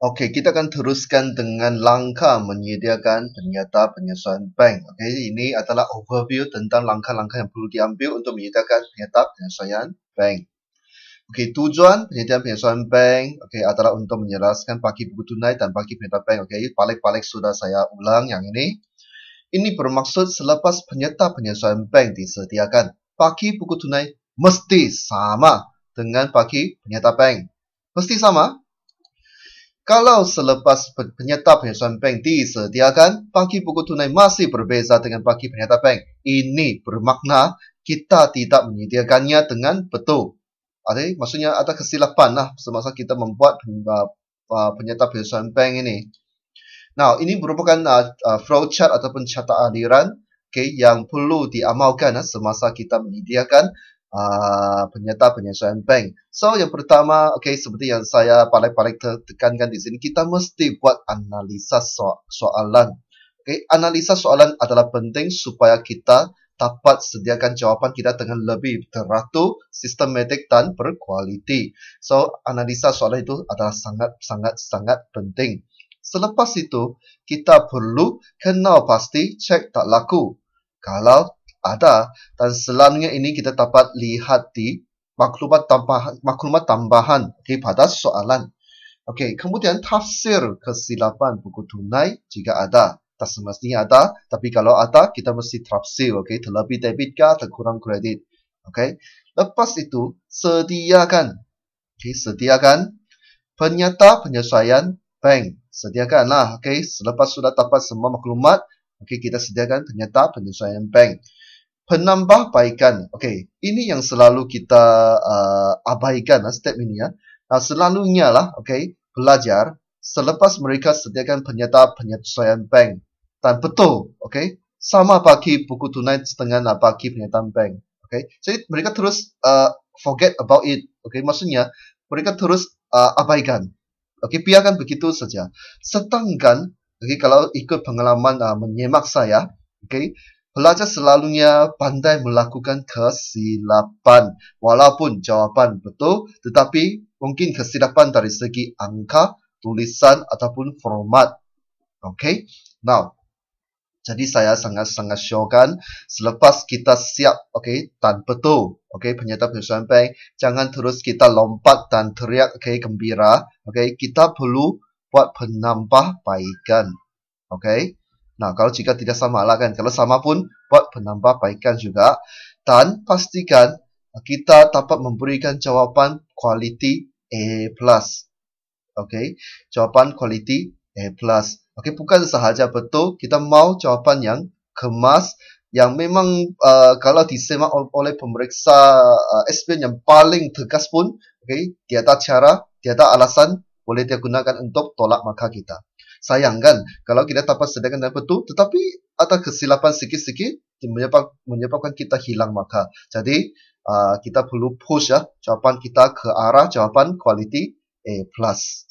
Okey, kita akan teruskan dengan langkah menyediakan penyata penyesuaian bank. Okey, ini adalah overview tentang langkah-langkah yang perlu diambil untuk menyediakan penyata penyesuaian bank. Okey, tujuan penyediaan penyesuaian bank okay, adalah untuk menjelaskan bagi buku tunai dan bagi penyata bank. Okey, balik-balik sudah saya ulang yang ini. Ini bermaksud selepas penyata penyesuaian bank disediakan, bagi buku tunai mesti sama dengan bagi penyata bank. Mesti sama kalau selepas penyata penyusuan bank disediakan, pagi buku tunai masih berbeza dengan pagi penyata bank. Ini bermakna kita tidak menyediakannya dengan betul. Ada, maksudnya ada kesilapan lah semasa kita membuat penyata penyusuan bank ini. Nah, ini merupakan uh, flow chart ataupun carta aliran okay, yang perlu diamalkan uh, semasa kita menyediakan Uh, penyertaan-penyertaan bank. So yang pertama, okay, seperti yang saya paling-paling tekankan di sini, kita mesti buat analisa so soalan. Okay, analisa soalan adalah penting supaya kita dapat sediakan jawapan kita dengan lebih teratur, sistematik dan berkualiti. So, analisa soalan itu adalah sangat-sangat-sangat penting. Selepas itu, kita perlu kenal pasti cek tak laku. Kalau ada dan selanjutnya ini kita dapat lihat di maklumat tambahan maklumat tambahan kepada soalan. Okey, kemudian tafsir kesilapan buku tunai jika ada. Tak semestinya ada, tapi kalau ada kita mesti tafsir, okey, terlebih debit ke atau kurang kredit. Okey. Lepas itu sediakan. Okey, sediakan penyata penyesuaian bank. Sediakanlah, okey, selepas sudah dapat semua maklumat, okey, kita sediakan penyata penyesuaian bank penambahbaikan. Okey, ini yang selalu kita uh, abaikan lah step ini ya. Nah, selalunya lah, okey, belajar selepas mereka sediakan penyata penyesuaian bank. Dan betul, okey, sama bagi buku tunai setengah dengan bagi penyataan bank. Okey, jadi mereka terus uh, forget about it. Okey, maksudnya mereka terus uh, abaikan. Okey, biarkan begitu saja. Setangkan, okey, kalau ikut pengalaman uh, menyemak saya, okey, Pelajar selalunya pandai melakukan kesilapan walaupun jawapan betul tetapi mungkin kesilapan dari segi angka, tulisan ataupun format. Okay, now. Jadi saya sangat-sangat syorkan selepas kita siap, okay, dan betul, okay, penyata penyusunan bank, jangan terus kita lompat dan teriak, okay, gembira, okay, kita perlu buat penambah baikan, okay. Nah, kalau jika tidak sama lah kan. Kalau sama pun, buat penambah baikan juga. Dan pastikan uh, kita dapat memberikan jawapan kualiti A+. Okay, jawapan kualiti A+. Okay, bukan sahaja betul. Kita mahu jawapan yang kemas, yang memang uh, kalau disemak oleh pemeriksa uh, SPN yang paling tegas pun, okay, tiada cara, tiada alasan boleh dia gunakan untuk tolak maka kita sayang kan kalau kita tanpa sedangkan dan betul tetapi ada kesilapan sikit-sikit menyebabkan kita hilang maka jadi uh, kita perlu push ya jawapan kita ke arah jawapan kualiti A plus